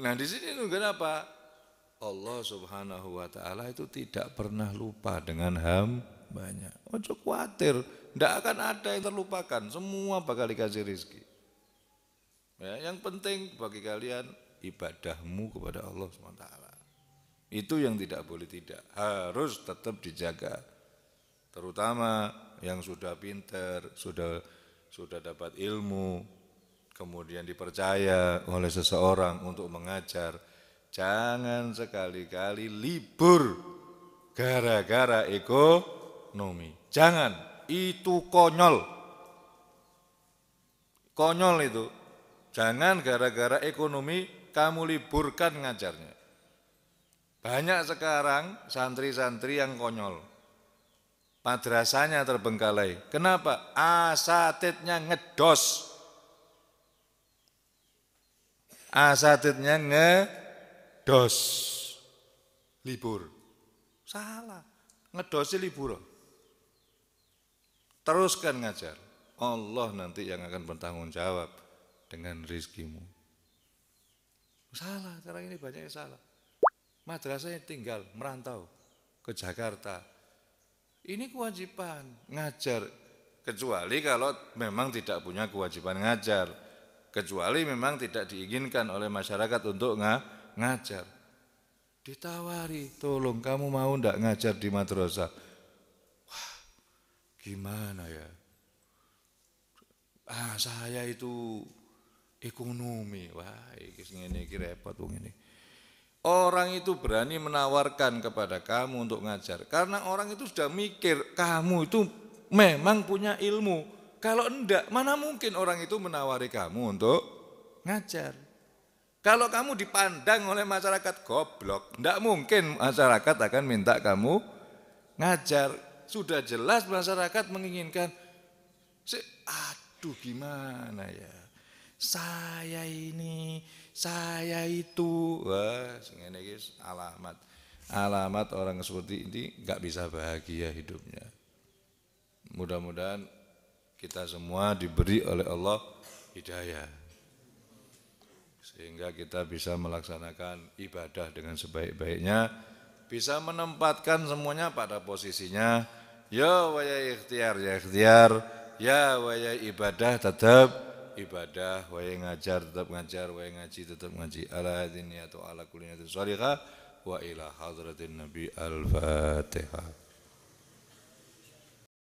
Nah di sini itu kenapa Allah subhanahu wa ta'ala itu tidak pernah lupa dengan ham banyak Ojo khawatir, tidak akan ada yang terlupakan. Semua bakal dikasih rizki. Ya, yang penting bagi kalian ibadahmu kepada Allah SWT. Itu yang tidak boleh tidak. Harus tetap dijaga. Terutama yang sudah pinter, sudah sudah dapat ilmu, kemudian dipercaya oleh seseorang untuk mengajar, jangan sekali-kali libur gara-gara ekonomi. Jangan, itu konyol. Konyol itu. Jangan gara-gara ekonomi kamu liburkan ngajarnya. Banyak sekarang santri-santri yang konyol. Madrasahnya terbengkalai. Kenapa? Asatidnya ngedos asatidnya ngedos libur. Salah. Ngedosi libur. Teruskan ngajar. Allah nanti yang akan bertanggung jawab dengan rizkimu. Salah, sekarang ini banyak yang salah. Madrasahnya tinggal, merantau ke Jakarta. Ini kewajiban ngajar, kecuali kalau memang tidak punya kewajiban ngajar kecuali memang tidak diinginkan oleh masyarakat untuk nga, ngajar. Ditawari, tolong kamu mau ndak ngajar di madrasah? Wah, gimana ya? Ah, saya itu ekonomi. Wah, ini ini, ini repot wong ini. Orang itu berani menawarkan kepada kamu untuk ngajar karena orang itu sudah mikir kamu itu memang punya ilmu kalau enggak, mana mungkin orang itu menawari kamu untuk ngajar. Kalau kamu dipandang oleh masyarakat goblok, enggak mungkin masyarakat akan minta kamu ngajar. Sudah jelas masyarakat menginginkan, aduh gimana ya, saya ini, saya itu, wah, ini alamat. Alamat orang seperti ini enggak bisa bahagia hidupnya. Mudah-mudahan kita semua diberi oleh Allah hidayah sehingga kita bisa melaksanakan ibadah dengan sebaik-baiknya bisa menempatkan semuanya pada posisinya ya waya ikhtiar ya ikhtiar ya waya ibadah tetap ibadah waya ngajar tetap ngajar waya ngaji tetap ngaji ala hadin ala kulinatin salihah wa ila hadratin nabi al-fatihah